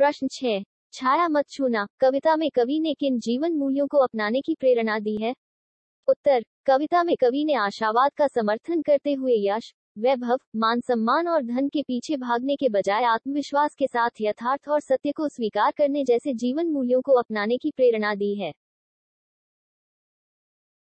प्रश्न छह छाया मत छूना कविता में कवि ने किन जीवन मूल्यों को अपनाने की प्रेरणा दी है उत्तर कविता में कवि ने आशावाद का समर्थन करते हुए यश वैभव मान सम्मान और धन के पीछे भागने के बजाय आत्मविश्वास के साथ यथार्थ और सत्य को स्वीकार करने जैसे जीवन मूल्यों को अपनाने की प्रेरणा दी है